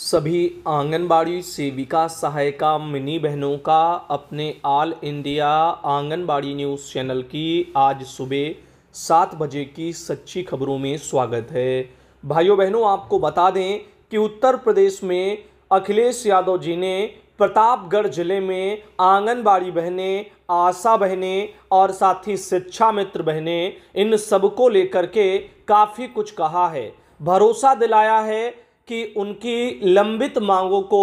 सभी आंगनबाड़ी सेविका सहायिका मिनी बहनों का अपने all India anganwadi news channel की आज सुबह सात बजे की सच्ची खबरों में स्वागत है भाइयों बहनों आपको बता दें कि उत्तर प्रदेश में अखिलेश यादव जी ने प्रतापगढ़ जिले में आंगनबाड़ी बहनें आशा बहनें और साथ ही शिक्षा मित्र बहनें इन सबको लेकर के काफ़ी कुछ कहा है भरोसा दिलाया है कि उनकी लंबित मांगों को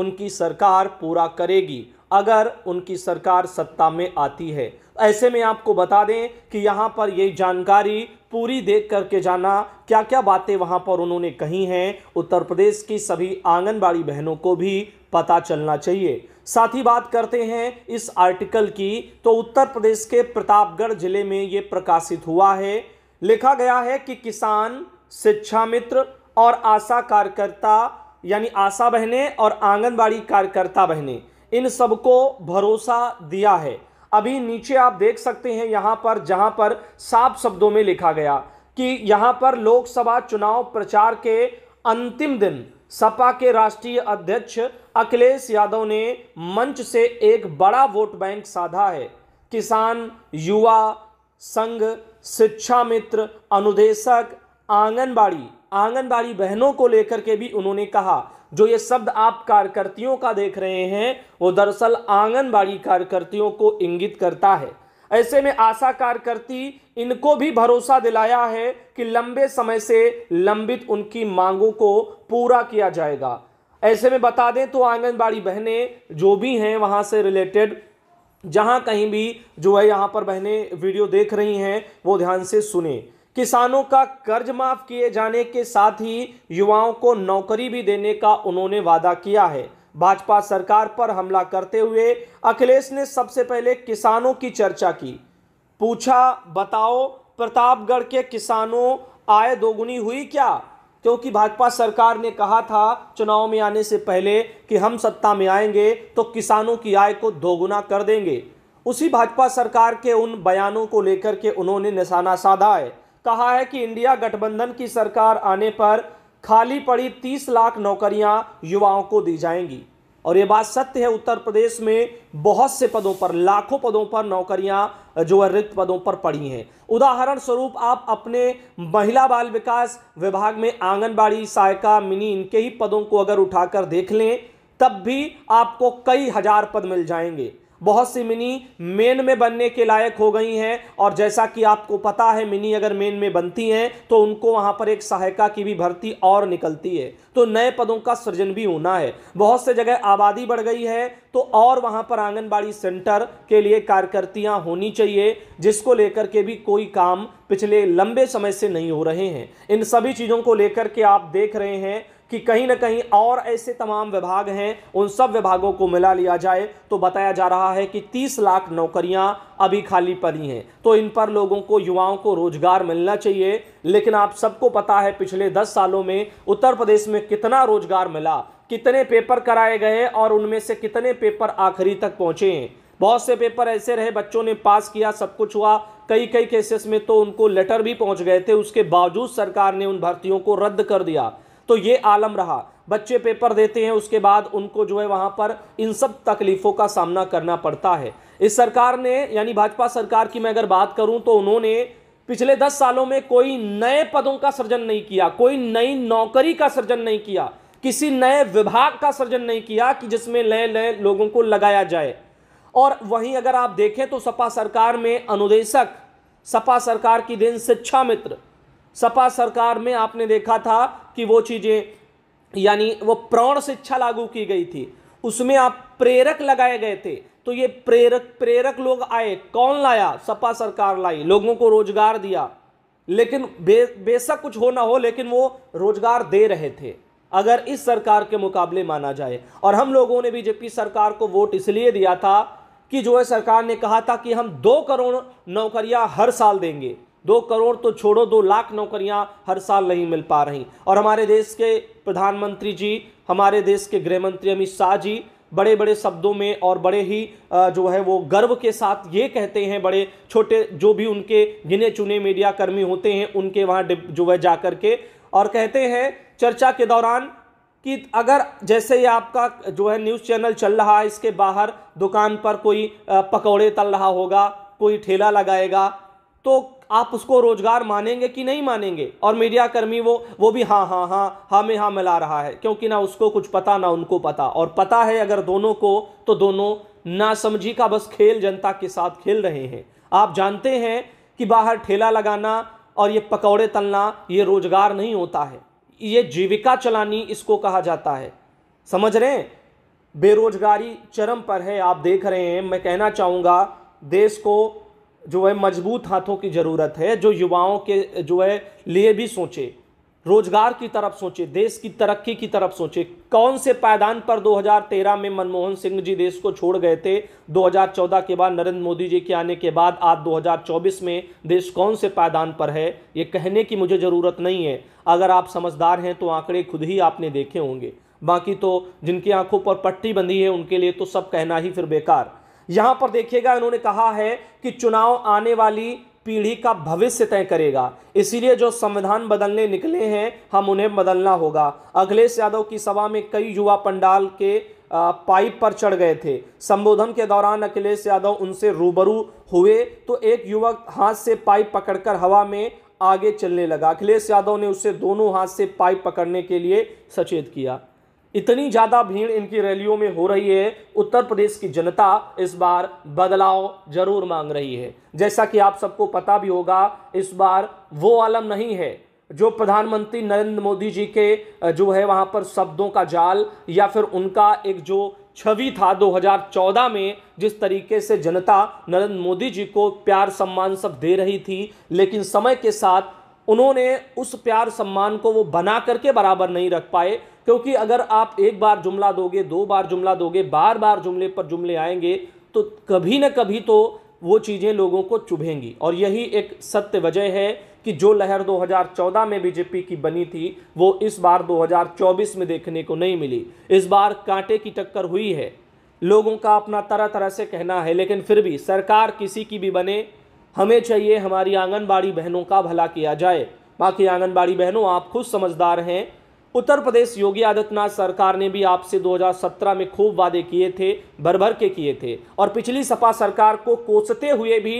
उनकी सरकार पूरा करेगी अगर उनकी सरकार सत्ता में आती है ऐसे में आपको बता दें कि यहाँ पर ये जानकारी पूरी देख करके जाना क्या क्या बातें वहाँ पर उन्होंने कही हैं उत्तर प्रदेश की सभी आंगनबाड़ी बहनों को भी पता चलना चाहिए साथ ही बात करते हैं इस आर्टिकल की तो उत्तर प्रदेश के प्रतापगढ़ जिले में ये प्रकाशित हुआ है लिखा गया है कि किसान शिक्षा मित्र और आशा कार्यकर्ता यानी आशा बहनें और आंगनबाड़ी कार्यकर्ता बहनें इन सबको भरोसा दिया है अभी नीचे आप देख सकते हैं यहाँ पर जहाँ पर साफ शब्दों में लिखा गया कि यहाँ पर लोकसभा चुनाव प्रचार के अंतिम दिन सपा के राष्ट्रीय अध्यक्ष अखिलेश यादव ने मंच से एक बड़ा वोट बैंक साधा है किसान युवा संघ शिक्षा मित्र अनुदेशक आंगनबाड़ी आंगनबाड़ी बहनों को लेकर के भी उन्होंने कहा जो ये शब्द आप कार्यकर्तियों का देख रहे हैं वो दरअसल आंगनबाड़ी कार्यकर्तियों को इंगित करता है ऐसे में आशा कार्यकर्ती इनको भी भरोसा दिलाया है कि लंबे समय से लंबित उनकी मांगों को पूरा किया जाएगा ऐसे में बता दें तो आंगनबाड़ी बहनें जो भी हैं वहाँ से रिलेटेड जहाँ कहीं भी जो है यहाँ पर बहनें वीडियो देख रही हैं वो ध्यान से सुने किसानों का कर्ज माफ किए जाने के साथ ही युवाओं को नौकरी भी देने का उन्होंने वादा किया है भाजपा सरकार पर हमला करते हुए अखिलेश ने सबसे पहले किसानों की चर्चा की पूछा बताओ प्रतापगढ़ के किसानों आय दोगुनी हुई क्या क्योंकि भाजपा सरकार ने कहा था चुनाव में आने से पहले कि हम सत्ता में आएंगे तो किसानों की आय को दोगुना कर देंगे उसी भाजपा सरकार के उन बयानों को लेकर के उन्होंने निशाना साधा है कहा है कि इंडिया गठबंधन की सरकार आने पर खाली पड़ी तीस लाख नौकरियां युवाओं को दी जाएंगी और ये बात सत्य है उत्तर प्रदेश में बहुत से पदों पर लाखों पदों पर नौकरियां जो है रिक्त पदों पर पड़ी हैं उदाहरण स्वरूप आप अपने महिला बाल विकास विभाग में आंगनबाड़ी सहायिका मिनी इनके ही पदों को अगर उठाकर देख लें तब भी आपको कई हजार पद मिल जाएंगे बहुत सी मिनी मेन में बनने के लायक हो गई हैं और जैसा कि आपको पता है मिनी अगर मेन में बनती हैं तो उनको वहाँ पर एक सहायिका की भी भर्ती और निकलती है तो नए पदों का सृजन भी होना है बहुत से जगह आबादी बढ़ गई है तो और वहाँ पर आंगनबाड़ी सेंटर के लिए कार्यकर्तियां होनी चाहिए जिसको लेकर के भी कोई काम पिछले लंबे समय से नहीं हो रहे हैं इन सभी चीज़ों को लेकर के आप देख रहे हैं कि कहीं ना कहीं और ऐसे तमाम विभाग हैं उन सब विभागों को मिला लिया जाए तो बताया जा रहा है कि तीस लाख नौकरियां अभी खाली पड़ी हैं तो इन पर लोगों को युवाओं को रोजगार मिलना चाहिए लेकिन आप सबको पता है पिछले दस सालों में उत्तर प्रदेश में कितना रोजगार मिला कितने पेपर कराए गए और उनमें से कितने पेपर आखिरी तक पहुंचे हैं बहुत से पेपर ऐसे रहे बच्चों ने पास किया सब कुछ हुआ कई कई केसेस में तो उनको लेटर भी पहुंच गए थे उसके बावजूद सरकार ने उन भर्तियों को रद्द कर दिया तो ये आलम रहा बच्चे पेपर देते हैं उसके बाद उनको जो है वहाँ पर इन सब तकलीफ़ों का सामना करना पड़ता है इस सरकार ने यानी भाजपा सरकार की मैं अगर बात करूँ तो उन्होंने पिछले दस सालों में कोई नए पदों का सृजन नहीं किया कोई नई नौकरी का सृजन नहीं किया किसी नए विभाग का सृजन नहीं किया कि जिसमें नए नए लोगों को लगाया जाए और वहीं अगर आप देखें तो सपा सरकार में अनुदेशक सपा सरकार की दिन शिक्षा मित्र सपा सरकार में आपने देखा था कि वो चीज़ें यानी वो प्रौण शिक्षा लागू की गई थी उसमें आप प्रेरक लगाए गए थे तो ये प्रेरक प्रेरक लोग आए कौन लाया सपा सरकार लाई लोगों को रोजगार दिया लेकिन बे बेशक कुछ हो ना हो लेकिन वो रोजगार दे रहे थे अगर इस सरकार के मुकाबले माना जाए और हम लोगों ने बीजेपी सरकार को वोट इसलिए दिया था कि जो है सरकार ने कहा था कि हम दो करोड़ नौकरियां हर साल देंगे दो करोड़ तो छोड़ो दो लाख नौकरियां हर साल नहीं मिल पा रही और हमारे देश के प्रधानमंत्री जी हमारे देश के गृह मंत्री अमित शाह जी बड़े बड़े शब्दों में और बड़े ही जो है वो गर्व के साथ ये कहते हैं बड़े छोटे जो भी उनके गिने चुने मीडिया कर्मी होते हैं उनके वहाँ जो है जा के और कहते हैं चर्चा के दौरान कि अगर जैसे ही आपका जो है न्यूज़ चैनल चल रहा है इसके बाहर दुकान पर कोई पकौड़े तल रहा होगा कोई ठेला लगाएगा तो आप उसको रोजगार मानेंगे कि नहीं मानेंगे और मीडिया कर्मी वो वो भी हाँ हाँ हाँ हाँ में हाँ मिला रहा है क्योंकि ना उसको कुछ पता ना उनको पता और पता है अगर दोनों को तो दोनों ना समझी का बस खेल जनता के साथ खेल रहे हैं आप जानते हैं कि बाहर ठेला लगाना और ये पकौड़े तलना ये रोजगार नहीं होता है ये जीविका चलानी इसको कहा जाता है समझ रहे हैं बेरोजगारी चरम पर है आप देख रहे हैं मैं कहना चाहूँगा देश को जो है मजबूत हाथों की ज़रूरत है जो युवाओं के जो है लिए भी सोचे रोजगार की तरफ सोचे देश की तरक्की की तरफ सोचे कौन से पायदान पर 2013 में मनमोहन सिंह जी देश को छोड़ गए थे 2014 के बाद नरेंद्र मोदी जी के आने के बाद आज 2024 में देश कौन से पायदान पर है ये कहने की मुझे ज़रूरत नहीं है अगर आप समझदार हैं तो आंकड़े खुद ही आपने देखे होंगे बाकी तो जिनकी आंखों पर पट्टी बंधी है उनके लिए तो सब कहना ही फिर बेकार यहां पर देखिएगा इन्होंने कहा है कि चुनाव आने वाली पीढ़ी का भविष्य तय करेगा इसीलिए जो संविधान बदलने निकले हैं हम उन्हें बदलना होगा अखिलेश यादव की सभा में कई युवा पंडाल के पाइप पर चढ़ गए थे संबोधन के दौरान अखिलेश यादव उनसे रूबरू हुए तो एक युवक हाथ से पाइप पकड़कर हवा में आगे चलने लगा अखिलेश यादव ने उसे दोनों हाथ से पाइप पकड़ने के लिए सचेत किया इतनी ज़्यादा भीड़ इनकी रैलियों में हो रही है उत्तर प्रदेश की जनता इस बार बदलाव जरूर मांग रही है जैसा कि आप सबको पता भी होगा इस बार वो आलम नहीं है जो प्रधानमंत्री नरेंद्र मोदी जी के जो है वहाँ पर शब्दों का जाल या फिर उनका एक जो छवि था 2014 में जिस तरीके से जनता नरेंद्र मोदी जी को प्यार सम्मान सब दे रही थी लेकिन समय के साथ उन्होंने उस प्यार सम्मान को वो बना करके बराबर नहीं रख पाए क्योंकि अगर आप एक बार जुमला दोगे दो बार जुमला दोगे बार बार जुमले पर जुमले आएंगे तो कभी ना कभी तो वो चीज़ें लोगों को चुभेंगी और यही एक सत्य वजह है कि जो लहर 2014 में बीजेपी की बनी थी वो इस बार 2024 में देखने को नहीं मिली इस बार कांटे की टक्कर हुई है लोगों का अपना तरह तरह से कहना है लेकिन फिर भी सरकार किसी की भी बने हमें चाहिए हमारी आंगनबाड़ी बहनों का भला किया जाए बाकी आंगनबाड़ी बहनों आप खुद समझदार हैं उत्तर प्रदेश योगी आदित्यनाथ सरकार ने भी आपसे 2017 में खूब वादे किए थे भर भर के किए थे और पिछली सपा सरकार को कोसते हुए भी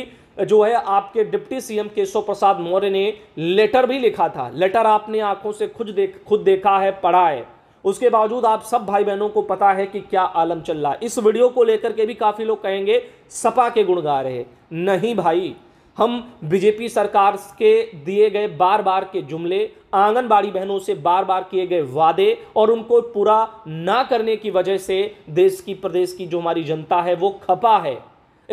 जो है आपके डिप्टी सीएम केशव प्रसाद मौर्य ने लेटर भी लिखा था लेटर आपने आंखों से खुद देख खुद देखा है पढ़ा है उसके बावजूद आप सब भाई बहनों को पता है कि क्या आलम चल रहा है इस वीडियो को लेकर के भी काफ़ी लोग कहेंगे सपा के गुण गा रहे नहीं भाई हम बीजेपी सरकार के दिए गए बार बार के जुमले आंगनबाड़ी बहनों से बार बार किए गए वादे और उनको पूरा ना करने की वजह से देश की प्रदेश की जो हमारी जनता है वो खपा है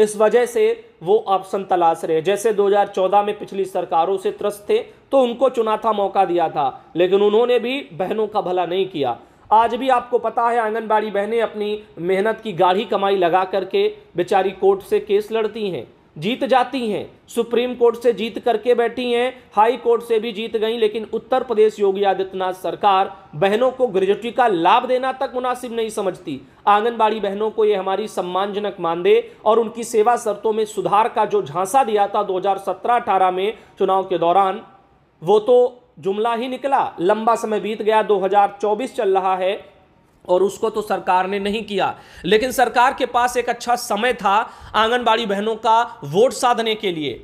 इस वजह से वो ऑप्शन तलाश रहे जैसे 2014 में पिछली सरकारों से त्रस्त थे तो उनको चुना था मौका दिया था लेकिन उन्होंने भी बहनों का भला नहीं किया आज भी आपको पता है आंगनबाड़ी बहनें अपनी मेहनत की गाढ़ी कमाई लगा करके बेचारी कोर्ट से केस लड़ती हैं जीत जाती हैं सुप्रीम कोर्ट से जीत करके बैठी हैं हाई कोर्ट से भी जीत गई लेकिन उत्तर प्रदेश योगी आदित्यनाथ सरकार बहनों को ग्रेजुटी का लाभ देना तक मुनासिब नहीं समझती आंगनबाड़ी बहनों को ये हमारी सम्मानजनक मानदेय और उनकी सेवा शर्तों में सुधार का जो झांसा दिया था 2017-18 में चुनाव के दौरान वो तो जुमला ही निकला लंबा समय बीत गया 2024 चल रहा है और उसको तो सरकार ने नहीं किया लेकिन सरकार के पास एक अच्छा समय था आंगनबाड़ी बहनों का वोट साधने के लिए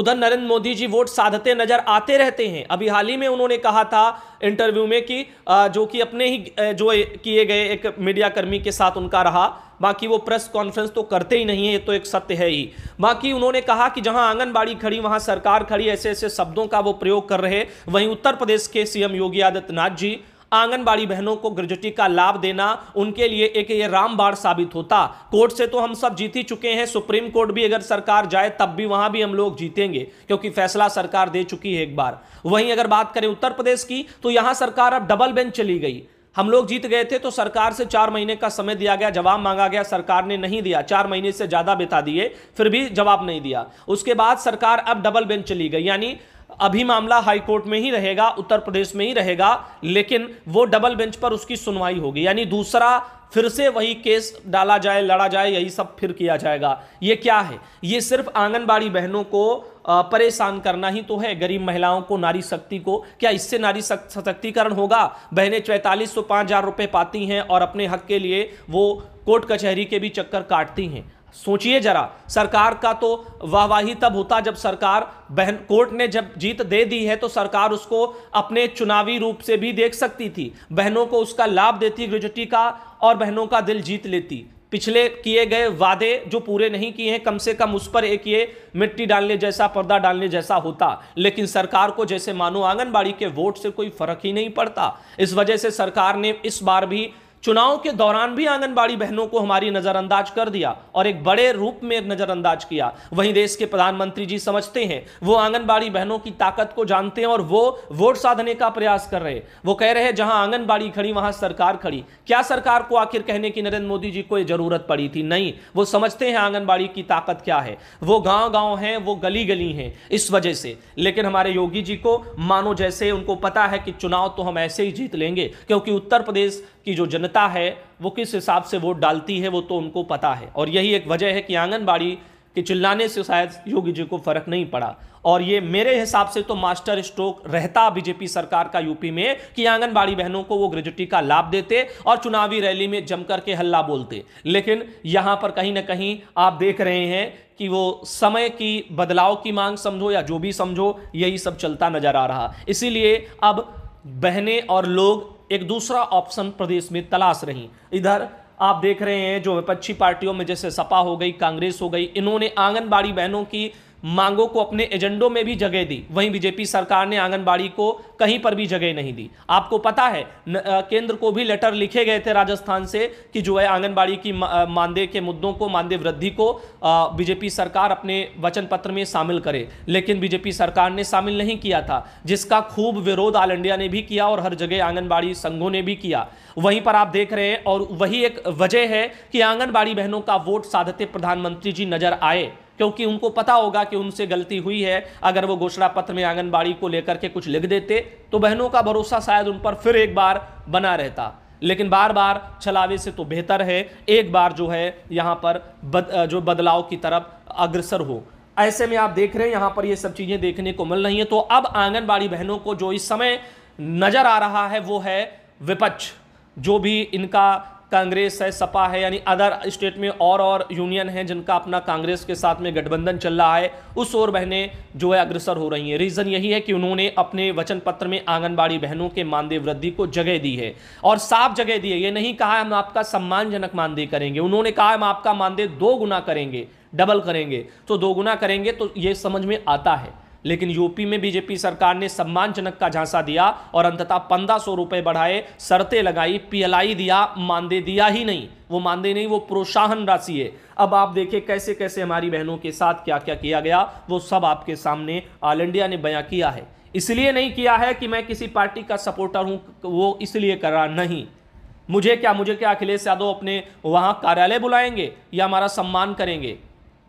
उधर नरेंद्र मोदी जी वोट साधते नजर आते रहते हैं अभी हाल ही में उन्होंने कहा था इंटरव्यू में कि जो कि अपने ही जो किए गए एक मीडिया कर्मी के साथ उनका रहा बाकी वो प्रेस कॉन्फ्रेंस तो करते ही नहीं है ये तो एक सत्य है ही बाकी उन्होंने कहा कि जहां आंगनबाड़ी खड़ी वहां सरकार खड़ी ऐसे ऐसे शब्दों का वो प्रयोग कर रहे वहीं उत्तर प्रदेश के सीएम योगी आदित्यनाथ जी आंगनबाड़ी बहनों को ग्रेजुटी का लाभ देना उनके लिए एक ये रामबाड़ साबित होता कोर्ट से तो हम सब जीत ही चुके हैं सुप्रीम कोर्ट भी अगर सरकार जाए तब भी वहां भी हम लोग जीतेंगे क्योंकि फैसला सरकार दे चुकी है एक बार वहीं अगर बात करें उत्तर प्रदेश की तो यहां सरकार अब डबल बेंच चली गई हम लोग जीत गए थे तो सरकार से चार महीने का समय दिया गया जवाब मांगा गया सरकार ने नहीं दिया चार महीने से ज़्यादा बिता दिए फिर भी जवाब नहीं दिया उसके बाद सरकार अब डबल बेंच चली गई यानी अभी मामला हाईकोर्ट में ही रहेगा उत्तर प्रदेश में ही रहेगा लेकिन वो डबल बेंच पर उसकी सुनवाई होगी यानी दूसरा फिर से वही केस डाला जाए लड़ा जाए यही सब फिर किया जाएगा ये क्या है ये सिर्फ आंगनबाड़ी बहनों को परेशान करना ही तो है गरीब महिलाओं को नारी शक्ति को क्या इससे नारी सशक्तिकरण होगा बहनें चौंतालीस सौ पाँच हज़ार रुपये पाती हैं और अपने हक के लिए वो कोर्ट कचहरी के भी चक्कर काटती हैं सोचिए जरा सरकार का तो वाहवाही तब होता जब सरकार बहन कोर्ट ने जब जीत दे दी है तो सरकार उसको अपने चुनावी रूप से भी देख सकती थी बहनों को उसका लाभ देती ग्रेजुटी का और बहनों का दिल जीत लेती पिछले किए गए वादे जो पूरे नहीं किए हैं कम से कम उस पर एक ये मिट्टी डालने जैसा पर्दा डालने जैसा होता लेकिन सरकार को जैसे मानो आंगनबाड़ी के वोट से कोई फर्क ही नहीं पड़ता इस वजह से सरकार ने इस बार भी चुनाव के दौरान भी आंगनबाड़ी बहनों को हमारी नजरअंदाज कर दिया और एक बड़े रूप में नजरअंदाज किया वहीं देश के प्रधानमंत्री जी समझते हैं वो आंगनबाड़ी बहनों की ताकत को जानते हैं और वो वोट साधने का प्रयास कर रहे वो कह रहे हैं जहां आंगनबाड़ी खड़ी वहां सरकार खड़ी क्या सरकार को आखिर कहने की नरेंद्र मोदी जी को जरूरत पड़ी थी नहीं वो समझते हैं आंगनबाड़ी की ताकत क्या है वो गांव गांव है वो गली गली है इस वजह से लेकिन हमारे योगी जी को मानो जैसे उनको पता है कि चुनाव तो हम ऐसे ही जीत लेंगे क्योंकि उत्तर प्रदेश कि जो जनता है वो किस हिसाब से वोट डालती है वो तो उनको पता है और यही एक वजह है कि आंगनबाड़ी के चिल्लाने से शायद योगी जी को फर्क नहीं पड़ा और ये मेरे हिसाब से तो मास्टर स्ट्रोक रहता बीजेपी सरकार का यूपी में कि आंगनबाड़ी बहनों को वो ग्रेजुटी का लाभ देते और चुनावी रैली में जमकर के हल्ला बोलते लेकिन यहाँ पर कहीं ना कहीं आप देख रहे हैं कि वो समय की बदलाव की मांग समझो या जो भी समझो यही सब चलता नजर आ रहा इसीलिए अब बहने और लोग एक दूसरा ऑप्शन प्रदेश में तलाश रही इधर आप देख रहे हैं जो विपक्षी पार्टियों में जैसे सपा हो गई कांग्रेस हो गई इन्होंने आंगनबाड़ी बहनों की मांगों को अपने एजेंडों में भी जगह दी वहीं बीजेपी सरकार ने आंगनबाड़ी को कहीं पर भी जगह नहीं दी आपको पता है न, केंद्र को भी लेटर लिखे गए थे राजस्थान से कि जो है आंगनबाड़ी की मानदेय के मुद्दों को मानदेय वृद्धि को बीजेपी सरकार अपने वचन पत्र में शामिल करे लेकिन बीजेपी सरकार ने शामिल नहीं किया था जिसका खूब विरोध ऑल इंडिया ने भी किया और हर जगह आंगनबाड़ी संघों ने भी किया वहीं पर आप देख रहे हैं और वही एक वजह है कि आंगनबाड़ी बहनों का वोट साधते प्रधानमंत्री जी नजर आए क्योंकि उनको पता होगा कि उनसे गलती हुई है अगर वो घोषणा पत्र में आंगनबाड़ी को लेकर के कुछ लिख देते तो बहनों का भरोसा शायद उन पर फिर एक बार बना रहता लेकिन बार बार छलावे से तो बेहतर है एक बार जो है यहाँ पर बद, जो बदलाव की तरफ अग्रसर हो ऐसे में आप देख रहे हैं यहाँ पर ये सब चीज़ें देखने को मिल रही हैं तो अब आंगनबाड़ी बहनों को जो इस समय नज़र आ रहा है वो है विपक्ष जो भी इनका कांग्रेस है सपा है यानी अदर स्टेट में और और यूनियन हैं जिनका अपना कांग्रेस के साथ में गठबंधन चल रहा है उस ओर बहनें जो है अग्रसर हो रही हैं रीज़न यही है कि उन्होंने अपने वचन पत्र में आंगनबाड़ी बहनों के मानदेय वृद्धि को जगह दी है और साफ जगह दी है ये नहीं कहा हम आपका सम्मानजनक मानदेय करेंगे उन्होंने कहा हम आपका मानदेय दो गुना करेंगे डबल करेंगे तो दो गुना करेंगे तो ये समझ में आता है लेकिन यूपी में बीजेपी सरकार ने सम्मानजनक का झांसा दिया और अंततः पंद्रह सौ रुपए बढ़ाए शर्तें लगाई पीएलआई दिया मानदेय दिया ही नहीं वो मानदेय नहीं वो प्रोत्साहन राशि है अब आप देखे कैसे कैसे हमारी बहनों के साथ क्या क्या किया गया वो सब आपके सामने ऑल इंडिया ने बयां किया है इसलिए नहीं किया है कि मैं किसी पार्टी का सपोर्टर हूं वो इसलिए करा नहीं मुझे क्या मुझे क्या अखिलेश यादव अपने वहां कार्यालय बुलाएंगे या हमारा सम्मान करेंगे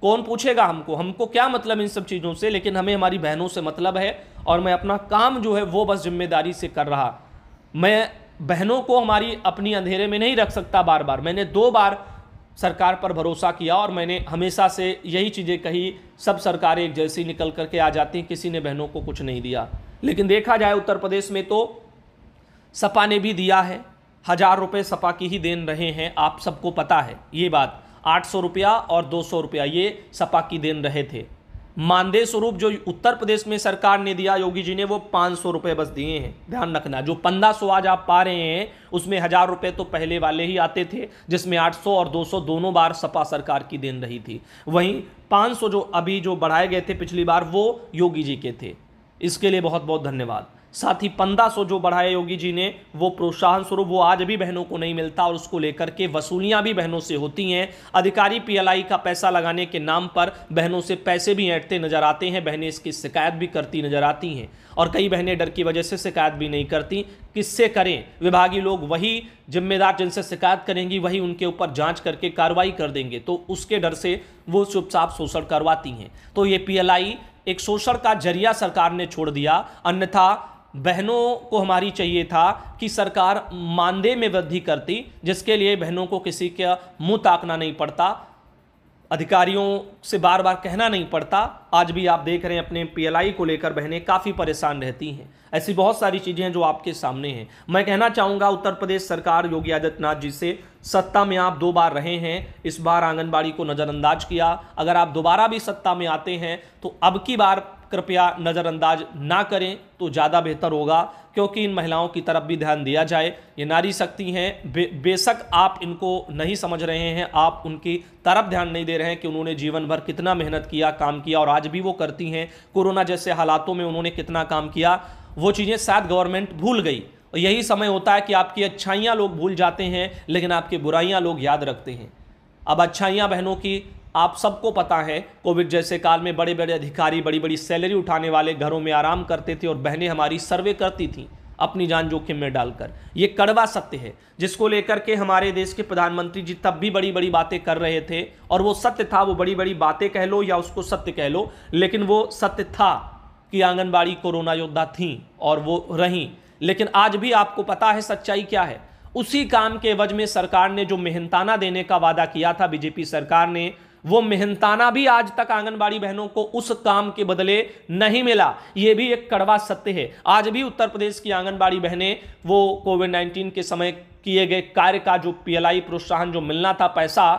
कौन पूछेगा हमको हमको क्या मतलब इन सब चीज़ों से लेकिन हमें हमारी बहनों से मतलब है और मैं अपना काम जो है वो बस जिम्मेदारी से कर रहा मैं बहनों को हमारी अपनी अंधेरे में नहीं रख सकता बार बार मैंने दो बार सरकार पर भरोसा किया और मैंने हमेशा से यही चीज़ें कही सब सरकारें एक जैसी निकल करके आ जाती हैं किसी ने बहनों को कुछ नहीं दिया लेकिन देखा जाए उत्तर प्रदेश में तो सपा ने भी दिया है हज़ार रुपये सपा की ही देन रहे हैं आप सबको पता है ये बात आठ सौ रुपया और दो सौ रुपया ये सपा की देन रहे थे मानदेय स्वरूप जो उत्तर प्रदेश में सरकार ने दिया योगी जी ने वो पाँच सौ रुपये बस दिए हैं ध्यान रखना जो पंद्रह सौ आज आप पा रहे हैं उसमें हज़ार रुपये तो पहले वाले ही आते थे जिसमें आठ सौ और दो सौ दोनों बार सपा सरकार की देन रही थी वहीं पाँच सौ जो अभी जो बढ़ाए गए थे पिछली बार वो योगी जी के थे इसके लिए बहुत बहुत धन्यवाद साथ ही पंद्रह सौ जो बढ़ाए योगी जी ने वो प्रोत्साहन स्वरूप वो आज भी बहनों को नहीं मिलता और उसको लेकर के वसूलियां भी बहनों से होती हैं अधिकारी पीएलआई का पैसा लगाने के नाम पर बहनों से पैसे भी ऐंठते नजर आते हैं बहनें इसकी शिकायत भी करती नजर आती हैं और कई बहनें डर की वजह से शिकायत भी नहीं करती किससे करें विभागीय लोग वही जिम्मेदार जिनसे शिकायत करेंगी वही उनके ऊपर जाँच करके कार्रवाई कर देंगे तो उसके डर से वो चुपचाप शोषण करवाती हैं तो ये पी एक शोषण का जरिया सरकार ने छोड़ दिया अन्यथा बहनों को हमारी चाहिए था कि सरकार मानदेय में वृद्धि करती जिसके लिए बहनों को किसी का मुंह ताकना नहीं पड़ता अधिकारियों से बार बार कहना नहीं पड़ता आज भी आप देख रहे हैं अपने पीएलआई को लेकर बहनें काफ़ी परेशान रहती हैं ऐसी बहुत सारी चीज़ें हैं जो आपके सामने हैं मैं कहना चाहूँगा उत्तर प्रदेश सरकार योगी आदित्यनाथ जी से सत्ता में आप दो बार रहे हैं इस बार आंगनबाड़ी को नज़रअंदाज किया अगर आप दोबारा भी सत्ता में आते हैं तो अब की बार कृपया नज़रअंदाज ना करें तो ज़्यादा बेहतर होगा क्योंकि इन महिलाओं की तरफ भी ध्यान दिया जाए ये नारी शक्ति हैं बे, बेशक आप इनको नहीं समझ रहे हैं आप उनकी तरफ ध्यान नहीं दे रहे हैं कि उन्होंने जीवन भर कितना मेहनत किया काम किया और आज भी वो करती हैं कोरोना जैसे हालातों में उन्होंने कितना काम किया वो चीज़ें शायद गवर्नमेंट भूल गई यही समय होता है कि आपकी अच्छाइयाँ लोग भूल जाते हैं लेकिन आपकी बुराइयाँ लोग याद रखते हैं अब अच्छाइयाँ बहनों की आप सबको पता है कोविड जैसे काल में बड़े बड़े अधिकारी बड़ी बड़ी सैलरी उठाने वाले घरों में आराम करते थे और बहनें हमारी सर्वे करती थीं अपनी जान जोखिम में डालकर ये कड़वा सत्य है जिसको लेकर के हमारे देश के प्रधानमंत्री जी तब भी बड़ी बड़ी बातें कर रहे थे और वो सत्य था वो बड़ी बड़ी बातें कह लो या उसको सत्य कह लो लेकिन वो सत्य था कि आंगनबाड़ी कोरोना योद्धा थी और वो रहीं लेकिन आज भी आपको पता है सच्चाई क्या है उसी काम के एवज में सरकार ने जो मेहनताना देने का वादा किया था बीजेपी सरकार ने वो मेहनताना भी आज तक आंगनबाड़ी बहनों को उस काम के बदले नहीं मिला ये भी एक कड़वा सत्य है आज भी उत्तर प्रदेश की आंगनबाड़ी बहनें वो कोविड नाइन्टीन के समय किए गए कार्य का जो पीएलआई प्रोत्साहन जो मिलना था पैसा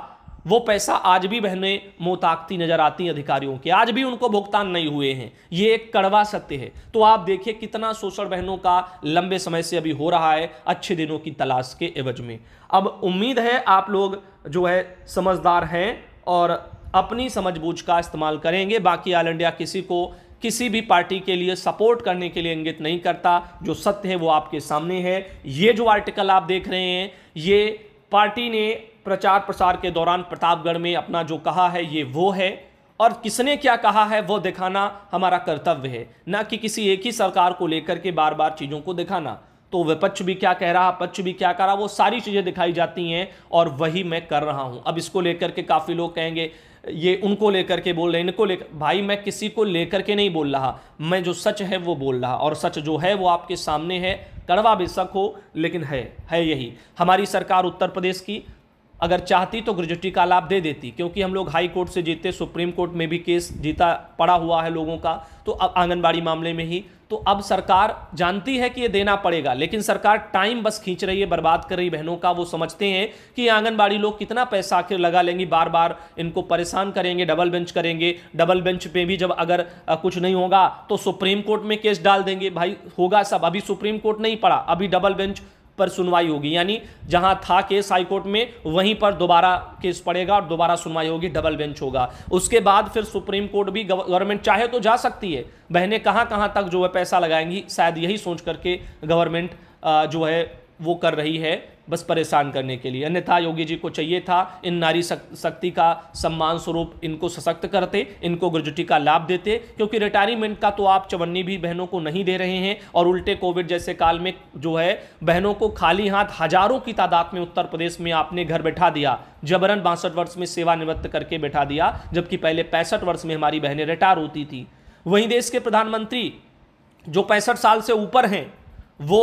वो पैसा आज भी बहने मोताकती नजर आती हैं अधिकारियों के आज भी उनको भुगतान नहीं हुए हैं ये एक कड़वा सत्य है तो आप देखिए कितना शोषण बहनों का लंबे समय से अभी हो रहा है अच्छे दिनों की तलाश के एवज में अब उम्मीद है आप लोग जो है समझदार हैं और अपनी समझबूझ का इस्तेमाल करेंगे बाकी ऑल इंडिया किसी को किसी भी पार्टी के लिए सपोर्ट करने के लिए इंगित नहीं करता जो सत्य है वो आपके सामने है ये जो आर्टिकल आप देख रहे हैं ये पार्टी ने प्रचार प्रसार के दौरान प्रतापगढ़ में अपना जो कहा है ये वो है और किसने क्या कहा है वो दिखाना हमारा कर्तव्य है ना कि किसी एक ही सरकार को लेकर के बार बार चीज़ों को दिखाना तो विपक्ष भी क्या कह रहा पक्ष भी क्या कर रहा वो सारी चीज़ें दिखाई जाती हैं और वही मैं कर रहा हूँ अब इसको लेकर के काफ़ी लोग कहेंगे ये उनको लेकर के बोल रहे हैं इनको लेकर भाई मैं किसी को लेकर के नहीं बोल रहा मैं जो सच है वो बोल रहा और सच जो है वो आपके सामने है कड़वा बेशक हो लेकिन है है यही हमारी सरकार उत्तर प्रदेश की अगर चाहती तो ग्रेजुटी का लाभ दे देती क्योंकि हम लोग हाई कोर्ट से जीते सुप्रीम कोर्ट में भी केस जीता पड़ा हुआ है लोगों का तो अब आंगनबाड़ी मामले में ही तो अब सरकार जानती है कि ये देना पड़ेगा लेकिन सरकार टाइम बस खींच रही है बर्बाद कर रही बहनों का वो समझते हैं कि आंगनबाड़ी लोग कितना पैसा आखिर लगा लेंगी बार बार इनको परेशान करेंगे डबल बेंच करेंगे डबल बेंच पे भी जब अगर कुछ नहीं होगा तो सुप्रीम कोर्ट में केस डाल देंगे भाई होगा सब अभी सुप्रीम कोर्ट नहीं पड़ा अभी डबल बेंच पर सुनवाई होगी यानी जहां था केस हाईकोर्ट में वहीं पर दोबारा केस पड़ेगा और दोबारा सुनवाई होगी डबल बेंच होगा उसके बाद फिर सुप्रीम कोर्ट भी गवर्नमेंट चाहे तो जा सकती है बहनें कहाँ कहाँ तक जो है पैसा लगाएंगी शायद यही सोच करके गवर्नमेंट जो है वो कर रही है बस परेशान करने के लिए अन्यथा योगी जी को चाहिए था इन नारी शक्ति का सम्मान स्वरूप इनको सशक्त करते इनको ग्रेजुटी का लाभ देते क्योंकि रिटायरमेंट का तो आप चवन्नी भी बहनों को नहीं दे रहे हैं और उल्टे कोविड जैसे काल में जो है बहनों को खाली हाथ हजारों की तादाद में उत्तर प्रदेश में आपने घर बैठा दिया जबरन बासठ वर्ष में सेवानिवृत्त करके बैठा दिया जबकि पहले पैंसठ वर्ष में हमारी बहनें रिटायर होती थी वहीं देश के प्रधानमंत्री जो पैंसठ साल से ऊपर हैं वो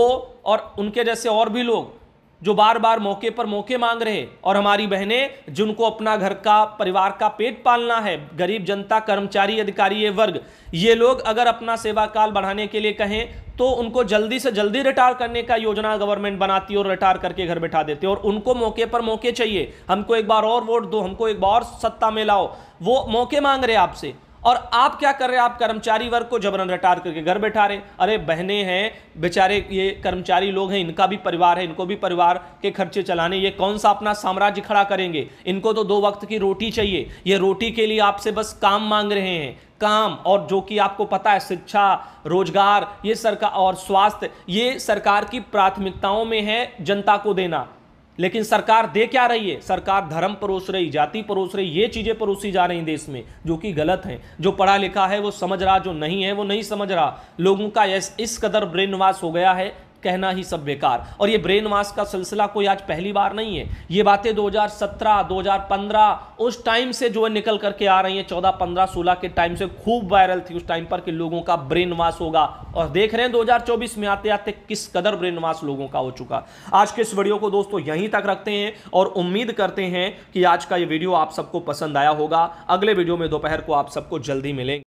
और उनके जैसे और भी लोग जो बार बार मौके पर मौके मांग रहे और हमारी बहनें जिनको अपना घर का परिवार का पेट पालना है गरीब जनता कर्मचारी अधिकारी ये वर्ग ये लोग अगर अपना सेवा काल बढ़ाने के लिए कहें तो उनको जल्दी से जल्दी रिटायर करने का योजना गवर्नमेंट बनाती है और रिटायर करके घर बैठा देते और उनको मौके पर मौके चाहिए हमको एक बार और वोट दो हमको एक बार सत्ता में लाओ वो मौके मांग रहे आपसे और आप क्या कर रहे हैं आप कर्मचारी वर्ग को जबरन रटार करके घर बैठा रहे अरे बहने हैं बेचारे ये कर्मचारी लोग हैं इनका भी परिवार है इनको भी परिवार के खर्चे चलाने ये कौन सा अपना साम्राज्य खड़ा करेंगे इनको तो दो वक्त की रोटी चाहिए ये रोटी के लिए आपसे बस काम मांग रहे हैं काम और जो कि आपको पता है शिक्षा रोजगार ये सरकार और स्वास्थ्य ये सरकार की प्राथमिकताओं में है जनता को देना लेकिन सरकार दे क्या रही है सरकार धर्म परोस रही जाति परोस रही ये चीज़ें परोसी जा रही देश में जो कि गलत हैं जो पढ़ा लिखा है वो समझ रहा जो नहीं है वो नहीं समझ रहा लोगों का इस कदर ब्रेन वॉश हो गया है कहना ही सब बेकार और ये ब्रेन वाश का सिलसिला कोई आज पहली बार नहीं है ये बातें 2017 2015 उस टाइम से जो है निकल करके आ रही हैं 14 15 16 के टाइम से खूब वायरल थी उस टाइम पर कि लोगों का ब्रेन वाश होगा और देख रहे हैं 2024 में आते आते किस कदर ब्रेन वाश लोगों का हो चुका आज के इस वीडियो को दोस्तों यहीं तक रखते हैं और उम्मीद करते हैं कि आज का ये वीडियो आप सबको पसंद आया होगा अगले वीडियो में दोपहर को आप सबको जल्दी मिलेंगे